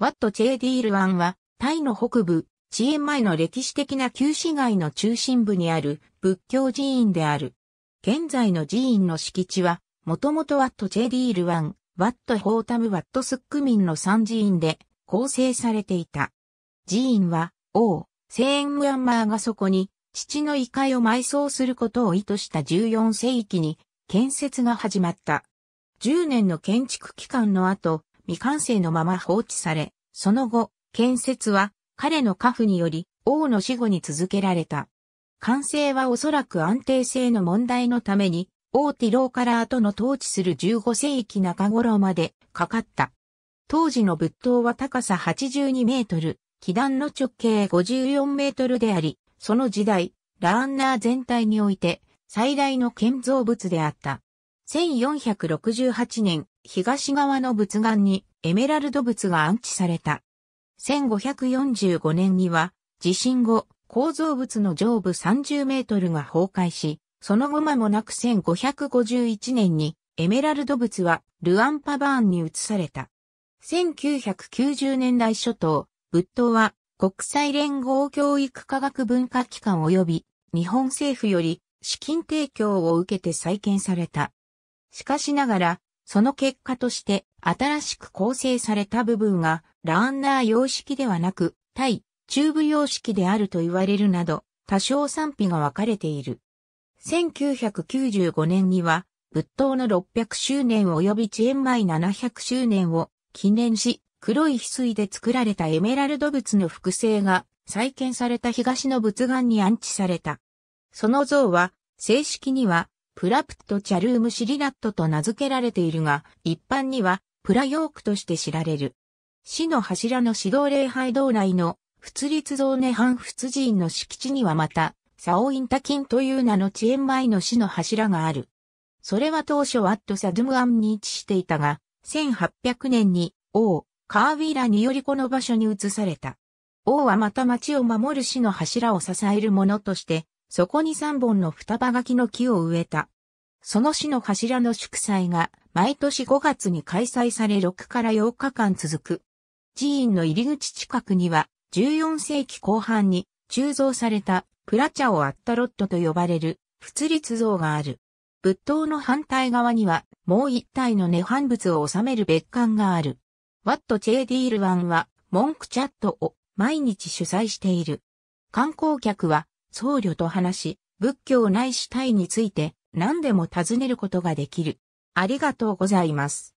ワット・チェーディール湾は、タイの北部、チエンマイの歴史的な旧市街の中心部にある仏教寺院である。現在の寺院の敷地は、もともとワット・チェーディール湾、ワット・ホータム・ワット・スックミンの三寺院で構成されていた。寺院は、王、セーン・ムアンマーがそこに、父の異界を埋葬することを意図した14世紀に建設が始まった。10年の建築期間の後、未完成のまま放置され、その後、建設は彼の家父により王の死後に続けられた。完成はおそらく安定性の問題のために、王ティローから後の統治する15世紀中頃までかかった。当時の仏塔は高さ82メートル、基壇の直径54メートルであり、その時代、ラーンナー全体において最大の建造物であった。1468年、東側の仏岩にエメラルド仏が安置された。1545年には地震後、構造物の上部30メートルが崩壊し、その後間もなく1551年にエメラルド仏はルアンパバーンに移された。1990年代初頭、仏塔は国際連合教育科学文化機関及び日本政府より資金提供を受けて再建された。しかしながらその結果として、新しく構成された部分が、ランナー様式ではなく、対、ーブ様式であると言われるなど、多少賛否が分かれている。1995年には、仏塔の600周年及び遅延前700周年を記念し、黒い翡翠で作られたエメラルド仏の複製が再建された東の仏岩に安置された。その像は、正式にはプラプットチャルームシリナットと名付けられているが、一般にはプラヨークとして知られる。市の柱の指導礼拝道内の仏立像涅槃仏寺院の敷地にはまた、サオインタキンという名の遅延前の市の柱がある。それは当初ワット・サドゥムアンに位置していたが、1800年に王、カーウィーラによりこの場所に移された。王はまた町を守る市の柱を支える者として、そこに3本の双葉柿の木を植えた。その市の柱の祝祭が毎年5月に開催され6から8日間続く。寺院の入り口近くには14世紀後半に鋳造されたプラチャオアッタロットと呼ばれる仏立像がある。仏塔の反対側にはもう一体の涅槃仏を収める別館がある。ワット・チェーディールワンはンクチャットを毎日主催している。観光客は僧侶と話し、仏教ないし体について何でも尋ねることができる。ありがとうございます。